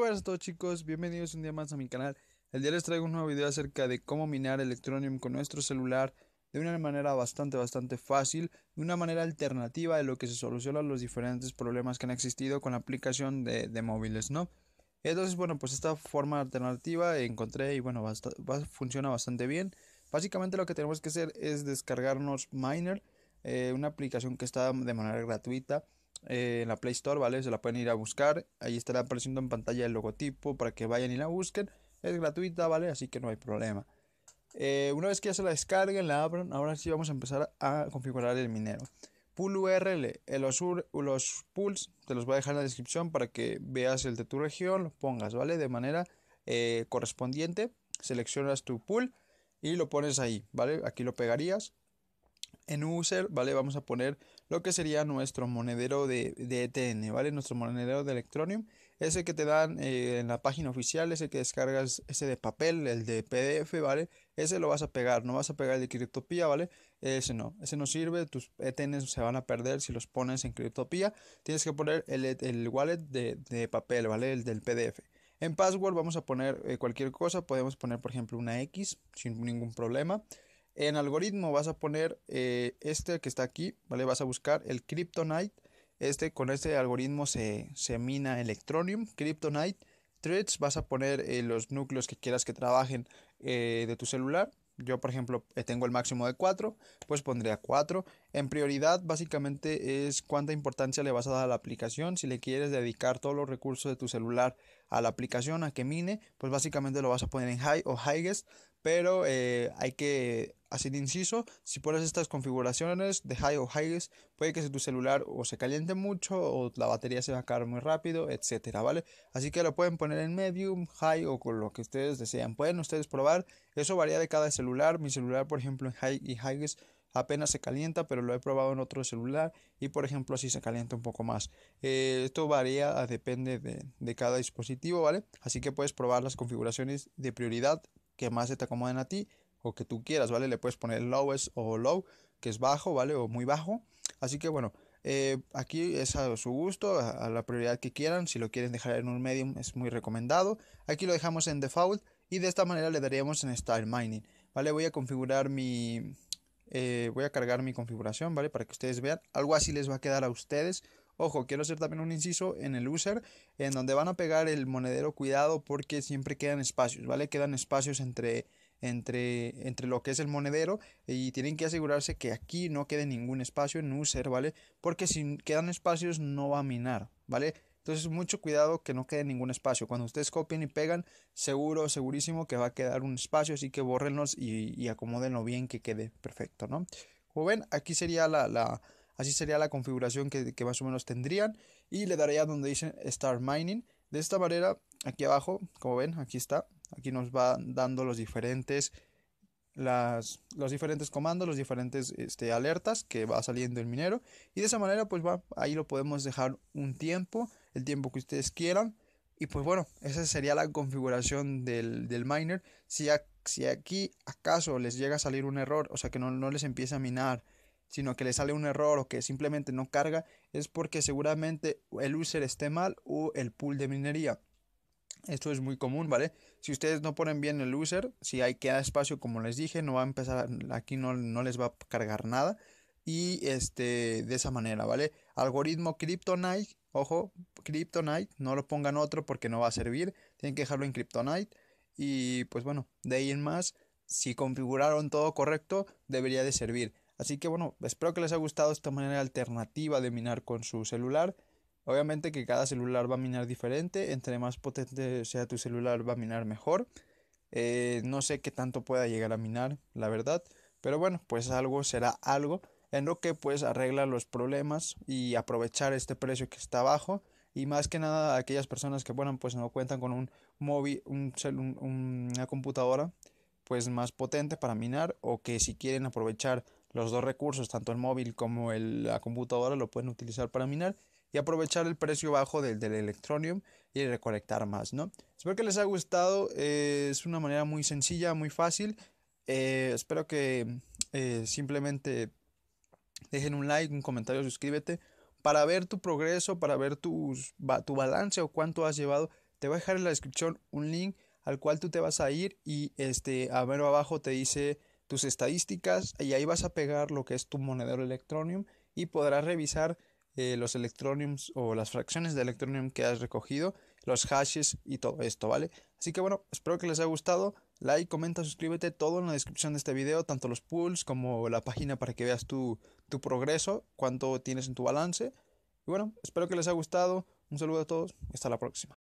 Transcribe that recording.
Hola a todos chicos, bienvenidos un día más a mi canal. El día les traigo un nuevo video acerca de cómo minar Electronium con nuestro celular de una manera bastante bastante fácil, de una manera alternativa de lo que se solucionan los diferentes problemas que han existido con la aplicación de, móviles, ¿no? Entonces, bueno, pues esta forma alternativa encontré y bueno, funciona bastante bien. Básicamente lo que tenemos que hacer es descargarnos Miner, eh, una aplicación que está de manera gratuita eh, en la Play Store, ¿vale? Se la pueden ir a buscar. Ahí estará apareciendo en pantalla el logotipo para que vayan y la busquen. Es gratuita, ¿vale? Así que no hay problema. Eh, una vez que ya se la descarguen, la abran, ahora sí vamos a empezar a configurar el minero. Pool URL, los, los pools te los voy a dejar en la descripción para que veas el de tu región, lo pongas, ¿vale? De manera eh, correspondiente, seleccionas tu pool y lo pones ahí, ¿vale? Aquí lo pegarías en user, ¿vale? Vamos a poner lo que sería nuestro monedero de, ETN, e ¿vale? Nuestro monedero de Electronium. Ese que te dan eh, en la página oficial, ese que descargas, ese de papel, el de PDF, ¿vale? Ese lo vas a pegar, no vas a pegar el de criptopía. ¿vale? Ese no, ese no sirve, tus ETN se van a perder si los pones en criptopía. Tienes que poner el, el wallet de, papel, ¿vale? El del PDF. En password vamos a poner eh, cualquier cosa, podemos poner por ejemplo una X sin ningún problema. En algoritmo vas a poner eh, este que está aquí, ¿vale? Vas a buscar el Kryptonite. Este, con este algoritmo se, mina Electronium, Kryptonite. Threads, vas a poner eh, los núcleos que quieras que trabajen eh, de tu celular. Yo, por ejemplo, tengo el máximo de 4, pues pondría 4. En prioridad, básicamente es cuánta importancia le vas a dar a la aplicación. Si le quieres dedicar todos los recursos de tu celular a la aplicación, a que mine, pues básicamente lo vas a poner en high o highest. Pero hay que Así de inciso, si pones estas configuraciones de high o high, puede que tu celular o se caliente mucho o la batería se va a cargar muy rápido, etcétera, ¿vale? Así que lo pueden poner en medium, high o con lo que ustedes desean. Pueden ustedes probar, eso varía de cada celular. Mi celular, por ejemplo, en high y high apenas se calienta, pero lo he probado en otro celular y por ejemplo así se calienta un poco más. Eh, esto varía, ah, depende de, cada dispositivo, ¿vale? Así que puedes probar las configuraciones de prioridad que más se te acomoden a ti o que tú quieras, ¿vale? Le puedes poner lowest o low, que es bajo, ¿vale? O muy bajo. Así que bueno, eh, aquí es a su gusto, a, la prioridad que quieran. Si lo quieren dejar en un medium es muy recomendado. Aquí lo dejamos en default y de esta manera le daríamos en Style Mining. ¿Vale? Voy a configurar mi... Eh, voy a cargar mi configuración, ¿vale? Para que ustedes vean. Algo así les va a quedar a ustedes. Ojo, quiero hacer también un inciso en el user, en donde van a pegar el monedero cuidado porque siempre quedan espacios, ¿vale? Quedan espacios entre entre, lo que es el monedero y tienen que asegurarse que aquí no quede ningún espacio en user, ¿vale? Porque si quedan espacios no va a minar, ¿vale? Entonces mucho cuidado que no quede ningún espacio. Cuando ustedes copien y pegan, seguro, segurísimo que va a quedar un espacio, así que bórrenlos y, y acomódenlo bien que quede perfecto, ¿no? Como ven, aquí sería la, la así sería la configuración que, que, más o menos tendrían y le daría donde dice Start Mining. De esta manera, aquí abajo, como ven, aquí está, Aquí nos va dando los diferentes, las, los diferentes comandos, los diferentes este, alertas que va saliendo el minero. Y de esa manera, pues va, ahí lo podemos dejar un tiempo, el tiempo que ustedes quieran. Y pues bueno, esa sería la configuración del, miner. Si, si, aquí acaso les llega a salir un error, o sea que no, no les empieza a minar, sino que le sale un error o que simplemente no carga, es porque seguramente el user esté mal o el pool de minería. Esto es muy común, ¿vale? Si ustedes no ponen bien el user, si hay dar espacio, como les dije, no va a empezar, aquí no, no les va a cargar nada. Y este, de esa manera, ¿vale? Algoritmo Kryptonite, ojo, Kryptonite, no lo pongan otro porque no va a servir. Tienen que dejarlo en Kryptonite. Y pues bueno, de ahí en más, si configuraron todo correcto, debería de servir. Así que bueno, espero que les haya gustado esta manera alternativa de minar con su celular. Obviamente que cada celular va a minar diferente, entre más potente sea tu celular va a minar mejor. Eh, no sé qué tanto pueda llegar a minar, la verdad, pero bueno, pues algo será algo en lo que pues arregla los problemas y aprovechar este precio que está bajo y más que nada aquellas personas que bueno pues no cuentan con un móvil una computadora pues más potente para minar o que si quieren aprovechar los dos recursos tanto el móvil como la computadora lo pueden utilizar para minar y aprovechar el precio bajo del, del Electronium y recolectar más, ¿no? Espero que les haya gustado, eh, es una manera muy sencilla, muy fácil. Eh, espero que eh, simplemente dejen un like, un comentario, suscríbete para ver tu progreso, para ver tus, tu balance o cuánto has llevado. Te voy a dejar en la descripción un link al cual tú te vas a ir y este, a ver abajo te dice tus estadísticas y ahí vas a pegar lo que es tu monedero Electronium y podrás revisar eh, los electroniums o las fracciones de electronium que has recogido, los hashes y todo esto, ¿vale? Así que bueno, espero que les haya gustado. Like, comenta, suscríbete, todo en la descripción de este video, tanto los pools como la página para que veas tu, tu progreso, cuánto tienes en tu balance. Y bueno, espero que les haya gustado. Un saludo a todos hasta la próxima.